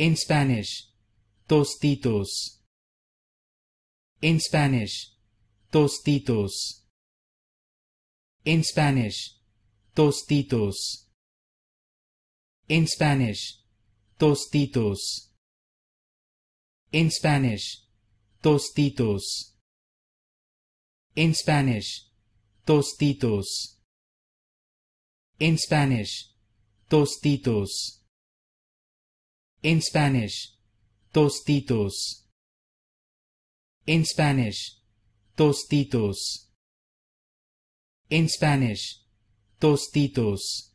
In Spanish, tostitos. In Spanish, tostitos. In Spanish, tostitos. In Spanish, tostitos. In Spanish, tostitos. In Spanish, tostitos. In Spanish, tostitos. In Spanish, tostitos. In Spanish, tostitos. In Spanish, tostitos.